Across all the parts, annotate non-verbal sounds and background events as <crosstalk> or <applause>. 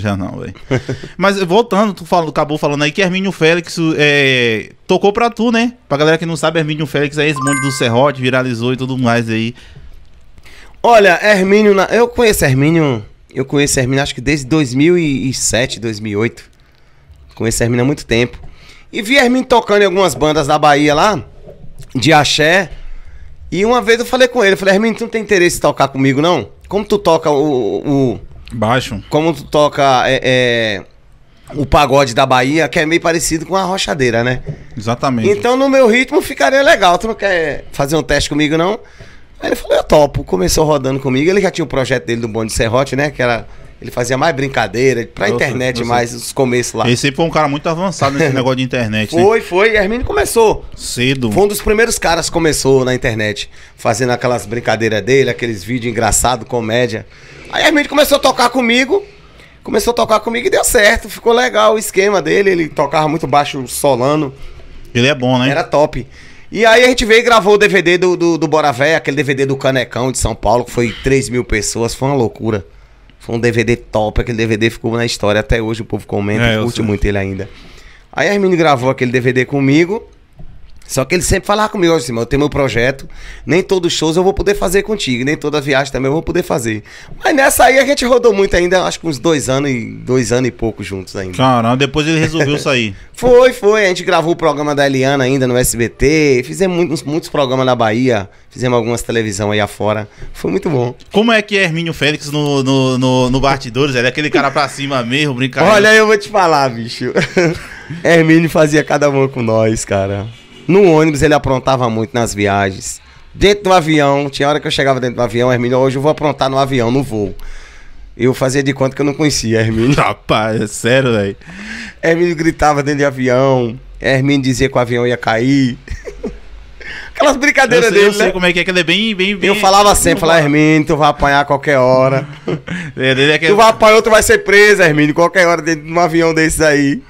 já não, velho. <laughs> Mas voltando, tu falou, acabou falando aí que Hermínio Félix é, tocou pra tu, né? Pra galera que não sabe, Hermínio Félix é esse monte do Serrote, viralizou e tudo mais aí. Olha, Hermínio, na... eu conheço Hermínio, eu conheço Hermínio acho que desde 2007, 2008. Conheço Hermínio há muito tempo. E vi Hermínio tocando em algumas bandas da Bahia lá, de axé. E uma vez eu falei com ele, eu falei, Hermínio, tu não tem interesse em tocar comigo, não? Como tu toca o, o, Baixo. Como tu toca é, é, o pagode da Bahia, que é meio parecido com a rochadeira, né? Exatamente. Então no meu ritmo ficaria legal. Tu não quer fazer um teste comigo, não? Aí ele falou, eu topo. Começou rodando comigo. Ele já tinha o um projeto dele do Bonde Serrote, né? Que era ele fazia mais brincadeira, pra eu internet sei, mais, sei. os começos lá. Esse sempre foi um cara muito avançado nesse <laughs> negócio de internet. Né? Foi, né? foi. E Hermínio começou. Cedo. Foi um dos primeiros caras que começou na internet, fazendo aquelas brincadeiras dele, aqueles vídeos engraçados, comédia. Aí Hermínio começou a tocar comigo, começou a tocar comigo e deu certo. Ficou legal o esquema dele, ele tocava muito baixo solano. Ele é bom, né? Era top. E aí a gente veio e gravou o DVD do, do, do Bora Véia, aquele DVD do Canecão de São Paulo, que foi 3 mil pessoas, foi uma loucura. Foi um DVD top, aquele DVD ficou na história até hoje, o povo comenta, é, curte muito ele ainda. Aí a Hermine gravou aquele DVD comigo. Só que ele sempre falava comigo, assim, eu tenho meu projeto, nem todos os shows eu vou poder fazer contigo, nem toda viagem também eu vou poder fazer. Mas nessa aí a gente rodou muito ainda, acho que uns dois anos e dois anos e pouco juntos ainda. Caramba, depois ele resolveu <laughs> sair. foi, foi. A gente gravou o programa da Eliana ainda no SBT, fizemos muitos, muitos programas na Bahia, fizemos algumas televisão aí afora. Foi muito bom. Como é que é Hermínio Félix no, no, no, no Batidores? Ele é aquele cara pra cima mesmo, brincadeira. Olha, eu vou te falar, bicho. <laughs> Hermínio fazia cada uma com nós, cara. No ônibus ele aprontava muito nas viagens. Dentro do avião, tinha hora que eu chegava dentro do avião, Hermínio, hoje eu vou aprontar no avião, no voo. Eu fazia de conta que eu não conhecia Hermínio. <laughs> Rapaz, é sério, velho. Hermínio gritava dentro do avião. Hermínio dizia que o avião ia cair. Aquelas brincadeiras eu sei, dele. Eu né? sei como é que é, que ele é bem, bem, bem. Eu falava sempre, falava, Hermínio, tu vai apanhar a qualquer hora. <laughs> é, é que... Tu vai apanhar, tu vai ser preso, Hermínio, qualquer hora dentro de um avião desses aí.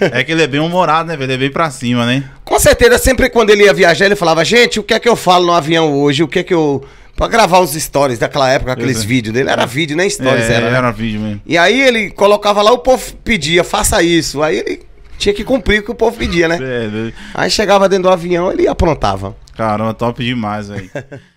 é que ele é bem humorado, né, velho? Ele é bem pra cima, né? Com certeza, sempre quando ele ia viajar, ele falava, gente, o que é que eu falo no avião hoje? O que é que eu. Pra gravar os stories daquela época, aqueles é. vídeos dele. Era vídeo, nem stories é, era. Né? Era vídeo mesmo. E aí ele colocava lá, o povo pedia, faça isso. Aí ele tinha que cumprir o que o povo pedia, né? É, é. Aí chegava dentro do avião, ele aprontava. Caramba, top demais, velho. <laughs>